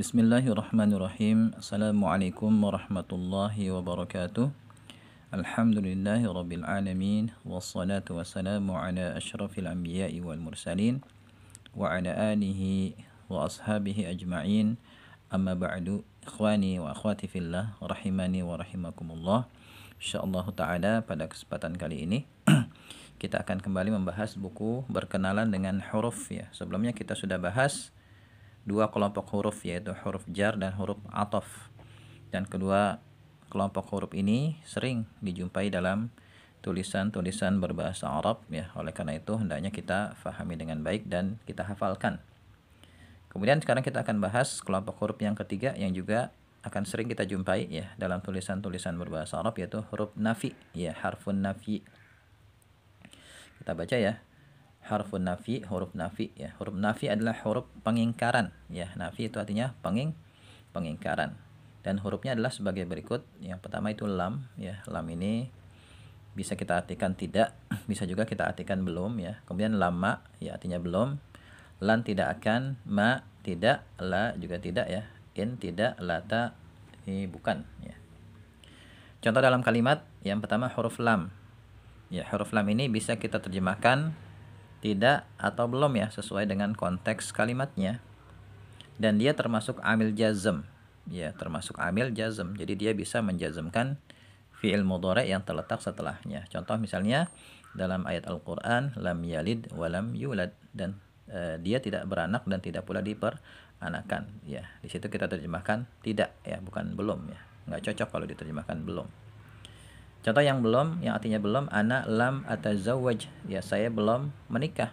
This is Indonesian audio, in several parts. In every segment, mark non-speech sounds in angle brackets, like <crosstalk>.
Bismillahirrahmanirrahim. Assalamualaikum warahmatullahi wabarakatuh. Alhamdulillahi rabbil alamin. Wassalatu wassalamu ala ashrafil anbiya'i wal mursalin. Wa ala alihi wa ashabihi ajma'in. Amma ba'du. Ikhwani wa akhwati fillah. Rahimani wa rahimakumullah. InsyaAllah ta'ala pada kesempatan kali ini <clears throat> kita akan kembali membahas buku berkenalan dengan huruf ya. Sebelumnya kita sudah bahas dua kelompok huruf yaitu huruf jar dan huruf atof. Dan kedua kelompok huruf ini sering dijumpai dalam tulisan-tulisan berbahasa Arab ya. Oleh karena itu hendaknya kita fahami dengan baik dan kita hafalkan. Kemudian sekarang kita akan bahas kelompok huruf yang ketiga yang juga akan sering kita jumpai ya dalam tulisan-tulisan berbahasa Arab yaitu huruf nafi ya harfun nafi. Kita baca ya harfun nafi huruf nafi ya huruf nafi adalah huruf pengingkaran ya nafi itu artinya penging pengingkaran dan hurufnya adalah sebagai berikut yang pertama itu lam ya lam ini bisa kita artikan tidak <clears throat> bisa juga kita artikan belum ya kemudian lama ya artinya belum lan tidak akan ma tidak la juga tidak ya in tidak lata ini bukan ya contoh dalam kalimat yang pertama huruf lam ya huruf lam ini bisa kita terjemahkan tidak atau belum ya sesuai dengan konteks kalimatnya dan dia termasuk amil jazm ya termasuk amil jazm jadi dia bisa menjazmkan fi'il mudhari yang terletak setelahnya contoh misalnya dalam ayat Al-Qur'an lam yalid wa lam yulad dan e, dia tidak beranak dan tidak pula diperanakan ya di situ kita terjemahkan tidak ya bukan belum ya nggak cocok kalau diterjemahkan belum Contoh yang belum, yang artinya belum, anak lam atau zawaj, ya saya belum menikah.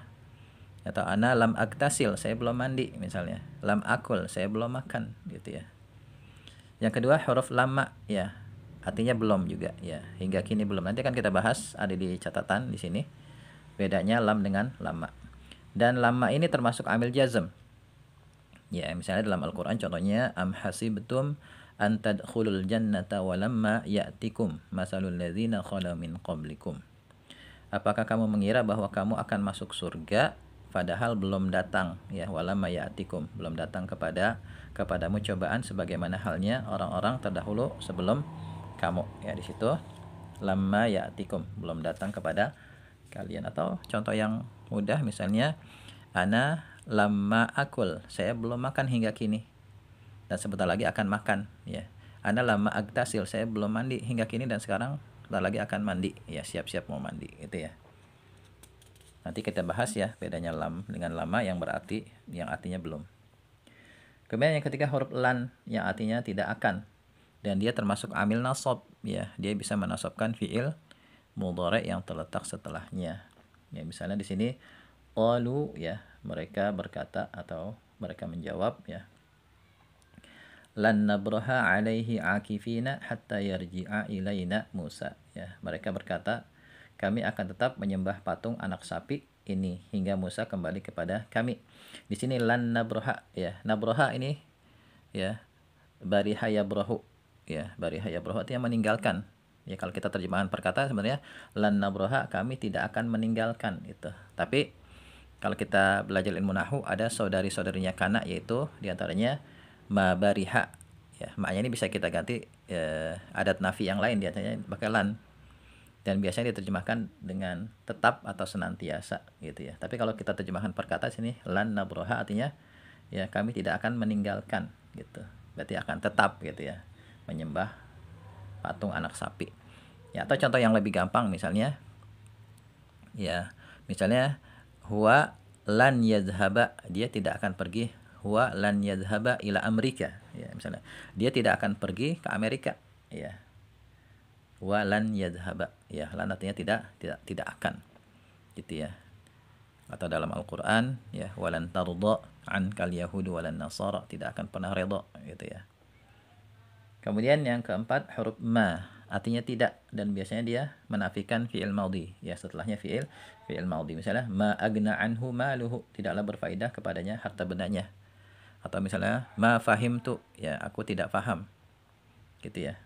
Atau anak lam aktasil, saya belum mandi misalnya. Lam akul, saya belum makan gitu ya. Yang kedua huruf lama ya. Artinya belum juga ya. Hingga kini belum. Nanti akan kita bahas ada di catatan di sini. Bedanya lam dengan lama. Dan lama ini termasuk amil jazm. Ya, misalnya dalam Al-Qur'an contohnya am hasibtum betum Antad khulul jannata walamma ya'tikum masalul ladzina khala min qablikum. Apakah kamu mengira bahwa kamu akan masuk surga padahal belum datang ya walamma ya'tikum, belum datang kepada kepadamu cobaan sebagaimana halnya orang-orang terdahulu sebelum kamu. Ya di situ lamma ya'tikum, belum datang kepada kalian atau contoh yang mudah misalnya ana lama akul, saya belum makan hingga kini dan sebentar lagi akan makan ya Anda lama agtasil saya belum mandi hingga kini dan sekarang sebentar lagi akan mandi ya siap-siap mau mandi gitu ya nanti kita bahas ya bedanya lam dengan lama yang berarti yang artinya belum kemudian yang ketiga huruf lan yang artinya tidak akan dan dia termasuk amil nasab ya dia bisa menasobkan fiil mudhari yang terletak setelahnya ya misalnya di sini qalu ya mereka berkata atau mereka menjawab ya lan nabraha alaihi akifina hatta yarji'a ilaina Musa. Ya, mereka berkata, kami akan tetap menyembah patung anak sapi ini hingga Musa kembali kepada kami. Di sini lan nabraha ya. Nabraha ini ya bari yabrahu ya, bari yabrahu artinya meninggalkan. Ya kalau kita terjemahan perkata sebenarnya lan nabraha kami tidak akan meninggalkan itu. Tapi kalau kita belajar ilmu nahu ada saudari-saudarinya kanak yaitu diantaranya antaranya mabariha ya maknya ini bisa kita ganti eh, adat nafi yang lain biasanya pakai lan dan biasanya diterjemahkan dengan tetap atau senantiasa gitu ya tapi kalau kita terjemahkan perkata sini lan nabroha artinya ya kami tidak akan meninggalkan gitu berarti akan tetap gitu ya menyembah patung anak sapi ya atau contoh yang lebih gampang misalnya ya misalnya huwa lan yazhaba dia tidak akan pergi huwa lan yadhhaba ila Amerika ya misalnya dia tidak akan pergi ke Amerika ya wa lan yadhhaba ya lan artinya tidak tidak tidak akan gitu ya atau dalam Al-Qur'an ya walan tardha an kal yahud walan nasara tidak akan pernah redha gitu ya kemudian yang keempat huruf ma artinya tidak dan biasanya dia menafikan fiil maudi ya setelahnya fiil fiil maudi misalnya ma agna anhu maluhu tidaklah berfaedah kepadanya harta bendanya atau misalnya ma fahim tu ya aku tidak faham gitu ya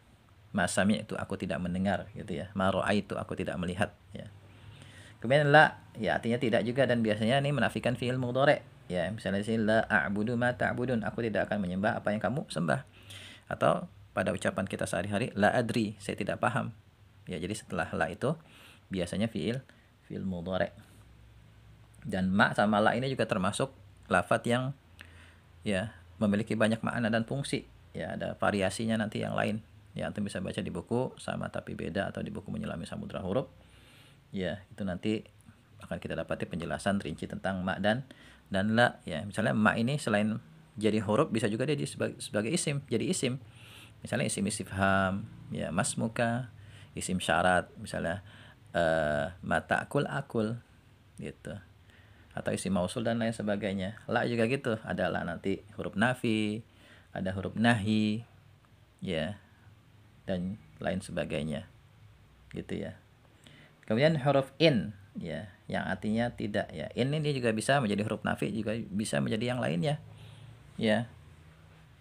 ma sami itu aku tidak mendengar gitu ya ma itu aku tidak melihat ya kemudian la ya artinya tidak juga dan biasanya ini menafikan fiil mudhari ya misalnya sih la a'budu ma ta'budun aku tidak akan menyembah apa yang kamu sembah atau pada ucapan kita sehari-hari la adri saya tidak paham ya jadi setelah la itu biasanya fiil fiil mudhari dan ma sama la ini juga termasuk lafat yang ya memiliki banyak makna dan fungsi ya ada variasinya nanti yang lain ya antum bisa baca di buku sama tapi beda atau di buku menyelami samudra huruf ya itu nanti akan kita dapati penjelasan rinci tentang mak dan dan la ya misalnya mak ini selain jadi huruf bisa juga dia sebagai, sebagai isim jadi isim misalnya isim istifham ya mas muka isim syarat misalnya uh, eh, mata akul akul gitu atau isi mausul dan lain sebagainya. La juga gitu, ada la nanti huruf nafi, ada huruf nahi, ya, dan lain sebagainya. Gitu ya. Kemudian huruf in, ya, yang artinya tidak ya. In ini juga bisa menjadi huruf nafi juga bisa menjadi yang lainnya. Ya.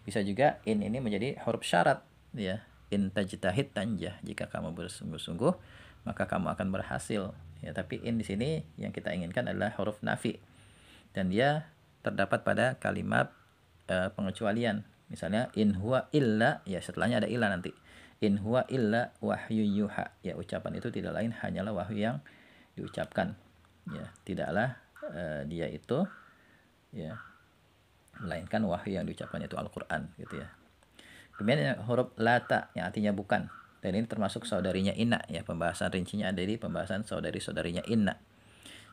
Bisa juga in ini menjadi huruf syarat, ya. In tajtahid tanjah, jika kamu bersungguh-sungguh maka kamu akan berhasil Ya, tapi in di sini yang kita inginkan adalah huruf nafi. Dan dia terdapat pada kalimat e, pengecualian. Misalnya in huwa illa, ya setelahnya ada illa nanti. In huwa illa wahyu yuha. Ya ucapan itu tidak lain hanyalah wahyu yang diucapkan. Ya, tidaklah e, dia itu ya melainkan wahyu yang diucapkan itu Al-Qur'an gitu ya. Kemudian huruf lata yang artinya bukan. Dan ini termasuk saudarinya Inna ya. Pembahasan rincinya ada di pembahasan saudari-saudarinya Inna.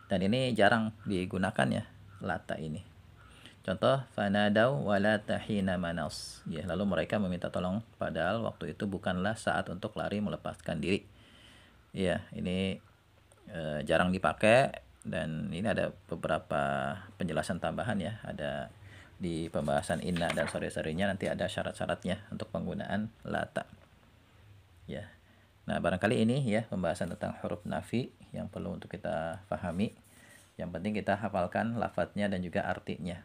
Dan ini jarang digunakan ya lata ini. Contoh fanadau walata tahina manas. Ya, lalu mereka meminta tolong padahal waktu itu bukanlah saat untuk lari melepaskan diri. Ya, ini e, jarang dipakai dan ini ada beberapa penjelasan tambahan ya. Ada di pembahasan inna dan sore-sorenya nanti ada syarat-syaratnya untuk penggunaan lata ya nah barangkali ini ya pembahasan tentang huruf nafi yang perlu untuk kita pahami yang penting kita hafalkan lafadznya dan juga artinya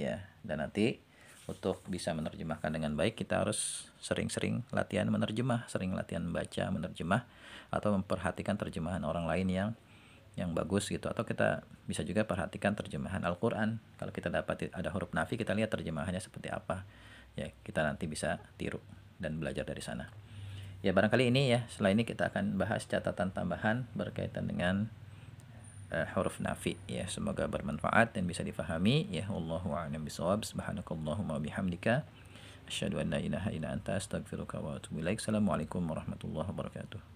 ya dan nanti untuk bisa menerjemahkan dengan baik kita harus sering-sering latihan menerjemah, sering latihan membaca, menerjemah atau memperhatikan terjemahan orang lain yang yang bagus gitu atau kita bisa juga perhatikan terjemahan Al-Qur'an. Kalau kita dapat ada huruf nafi kita lihat terjemahannya seperti apa. Ya, kita nanti bisa tiru dan belajar dari sana ya barangkali ini ya setelah ini kita akan bahas catatan tambahan berkaitan dengan uh, huruf nafi ya semoga bermanfaat dan bisa difahami ya wallahu a'lam bisawab subhanakallahumma bihamdika asyhadu an la ilaha illa anta astaghfiruka wa atubu ilaik assalamualaikum warahmatullahi wabarakatuh